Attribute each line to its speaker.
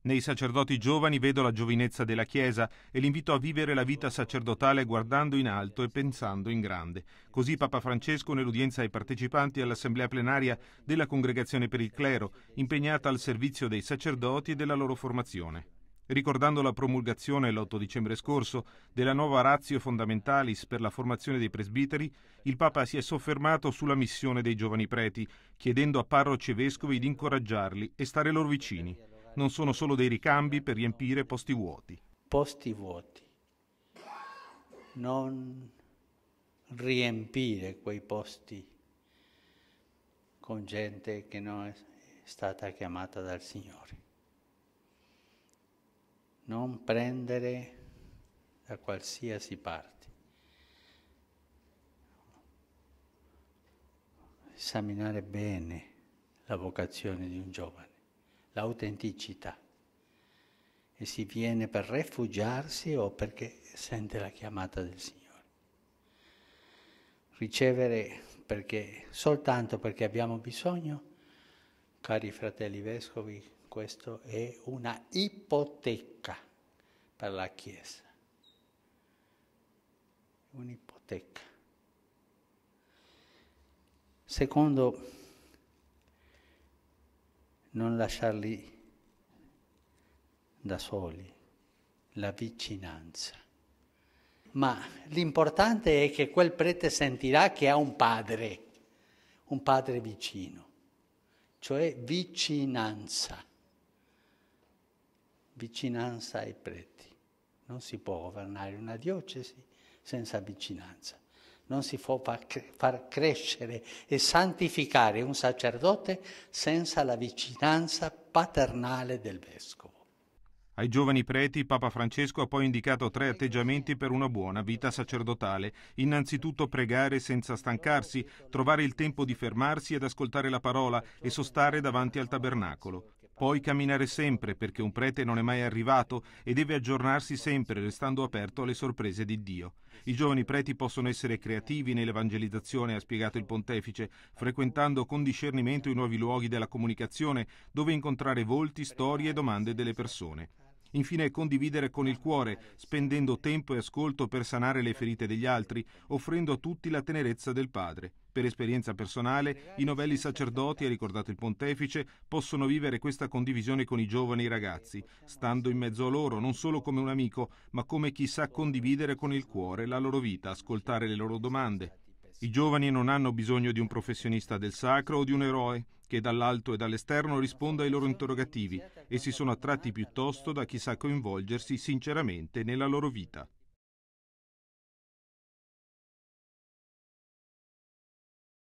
Speaker 1: Nei sacerdoti giovani vedo la giovinezza della Chiesa e l'invito a vivere la vita sacerdotale guardando in alto e pensando in grande. Così Papa Francesco nell'udienza ai partecipanti all'assemblea plenaria della Congregazione per il Clero, impegnata al servizio dei sacerdoti e della loro formazione. Ricordando la promulgazione l'8 dicembre scorso della nuova Ratio Fondamentalis per la formazione dei presbiteri, il Papa si è soffermato sulla missione dei giovani preti, chiedendo a parroci e vescovi di incoraggiarli e stare loro vicini non sono solo dei ricambi per riempire posti vuoti. Posti vuoti.
Speaker 2: Non riempire quei posti con gente che non è stata chiamata dal Signore. Non prendere da qualsiasi parte. Esaminare bene la vocazione di un giovane l'autenticità e si viene per rifugiarsi o perché sente la chiamata del Signore. Ricevere perché, soltanto perché abbiamo bisogno, cari fratelli vescovi, questo è una ipoteca per la Chiesa. Un'ipoteca. Secondo non lasciarli da soli, la vicinanza. Ma l'importante è che quel prete sentirà che ha un padre, un padre vicino, cioè vicinanza. Vicinanza ai preti. Non si può governare una diocesi senza vicinanza non si può far crescere e santificare un sacerdote senza la vicinanza paternale del vescovo.
Speaker 1: Ai giovani preti Papa Francesco ha poi indicato tre atteggiamenti per una buona vita sacerdotale. Innanzitutto pregare senza stancarsi, trovare il tempo di fermarsi ed ascoltare la parola e sostare davanti al tabernacolo. Puoi camminare sempre perché un prete non è mai arrivato e deve aggiornarsi sempre restando aperto alle sorprese di Dio. I giovani preti possono essere creativi nell'evangelizzazione, ha spiegato il pontefice, frequentando con discernimento i nuovi luoghi della comunicazione dove incontrare volti, storie e domande delle persone. Infine condividere con il cuore, spendendo tempo e ascolto per sanare le ferite degli altri, offrendo a tutti la tenerezza del Padre. Per esperienza personale, i novelli sacerdoti, ha ricordato il pontefice, possono vivere questa condivisione con i giovani e i ragazzi, stando in mezzo a loro non solo come un amico, ma come chi sa condividere con il cuore la loro vita, ascoltare le loro domande, i giovani non hanno bisogno di un professionista del sacro o di un eroe che dall'alto e dall'esterno risponda ai loro interrogativi e si sono attratti piuttosto da chi sa coinvolgersi sinceramente nella loro vita.